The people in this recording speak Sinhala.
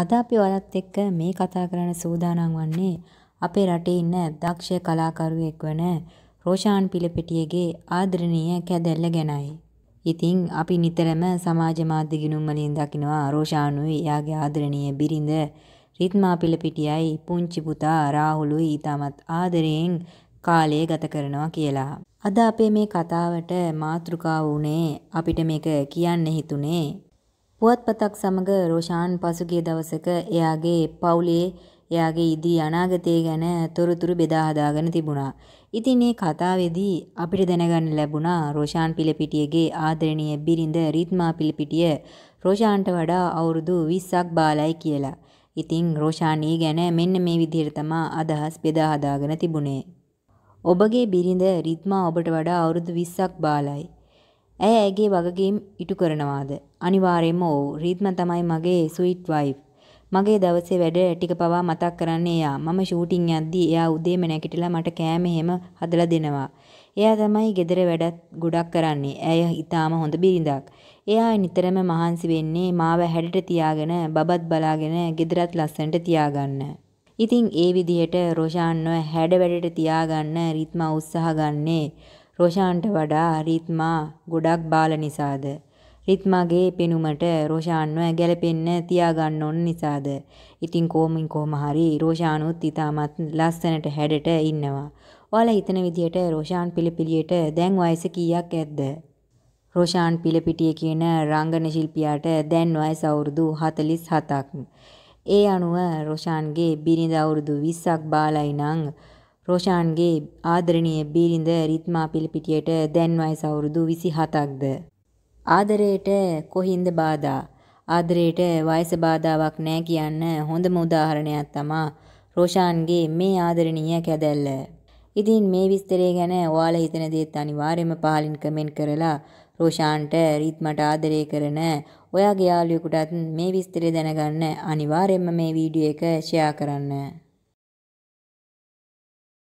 අද අපි ඔයත් එක්ක මේ කතා කරන්න සූදානම් වන්නේ අපේ රටේ ඉන්න දක්ෂ කලාකරුවෙක් වන රෝෂාන් පිලපෙටියගේ ආදරණීය කැදැල්ල ගැනයි. ඉතින් අපි නිතරම සමාජ මාධ්‍ය ගිණුම් වලින් දකිනවා රෝෂානුයි එයාගේ ආදරණීය බිරිඳ රිද්මා පිලපිටියයි පුංචි පුතා රාහුලුයි ඊටමත් ආදරයෙන් කාලය ගත කරනවා කියලා. අද අපේ මේ කතාවට මාතෘකාව උනේ අපිට මේක කියන්න හිතුනේ පුවත්පතක් සමග රෝෂාන් පසුගිය දවසක එයාගේ පවුලේ එයාගේ ඉදී අනාගතය ගැන තොරතුරු බෙදා හදාගෙන තිබුණා. ඉතින් මේ කතාවේදී අපිට දැනගන්න ලැබුණා රෝෂාන් පිලපිටියගේ ආදරණීය බිරිඳ රිද්මා පිලපිටිය රෝෂාන්ට වඩා අවුරුදු 20ක් බාලයි කියලා. ඉතින් රෝෂානී ගැන මෙන්න මේ විදිහට තමා අදහස් බෙදා හදාගෙන තිබුණේ. ඔබගේ බිරිඳ රිද්මා ඔබට වඩා අවුරුදු 20ක් බාලයි. ඇය ඇගේ වගකීම් ඉටු කරනවාද? අනිවාර්යයෙන්ම ඔව්. රීත්ම තමයි මගේ ස්වීට් වයිෆ්. මගේ දවසේ වැඩ ටික පවා මතක් කරන්නේ එයා. මම ෂූටින් යද්දී එයා උදේම නැගිටලා මට කෑම එහෙම හදලා දෙනවා. එයා තමයි ගෙදර වැඩත් ගොඩක් කරන්නේ. ඇය ඊටාම හොඳ බිරිඳක්. එයා නිතරම මහන්සි වෙන්නේ මාව හැඩට තියාගෙන, බබත් බලාගෙන, ගෙදරත් ලස්සනට තියාගන්න. ඉතින් ඒ විදිහට රොෂාන්ව හැඩ වැඩට තියාගන්න රීත්මා උත්සාහ ගන්නේ. රොෂාන්ට වඩා රිත්මා ගොඩක් බාල නිසාද රිත්මාගේ පෙනුමට රොෂාන්ව ගැළපෙන්න තියාගන්න ඕන නිසාද ඉතින් කොමින් කොහම හරි රොෂානුත් ඊටමත් ලස්සනට හැඩට ඉන්නවා ඔයාලා හිතන විදියට රොෂාන් පිළිපිලියට දැන් වයස කීයක් ඇද්ද රොෂාන් පිළිපිටිය කියන රංගන ශිල්පියාට දැන් වයස අවුරුදු 47ක් ඒ අනුව රොෂාන්ගේ බිරිඳ අවුරුදු 20ක් බාලයි නම් රෝෂාන්ගේ ආදරණීය බිරිඳ රිද්මා පිලිපිටියට දැන් වයස අවුරුදු 27ක්ද. ආදරයට කොහින්ද බාධා? ආදරයට වයස බාධාවක් නෑ කියන්න හොඳම උදාහරණයක් තමා රෝෂාන්ගේ මේ ආදරණීය කැදැල්ල. ඉතින් මේ විස්තරය ගැන ඔයාලා හිතන දේත් අනිවාර්යයෙන්ම පහලින් කමෙන්ට් කරලා රෝෂාන්ට රිද්මට ආදරය කරන ඔයාගේ යාළුවෙකුටත් මේ විස්තරය දැනගන්න අනිවාර්යයෙන්ම මේ වීඩියෝ එක ෂෙයා කරන්න.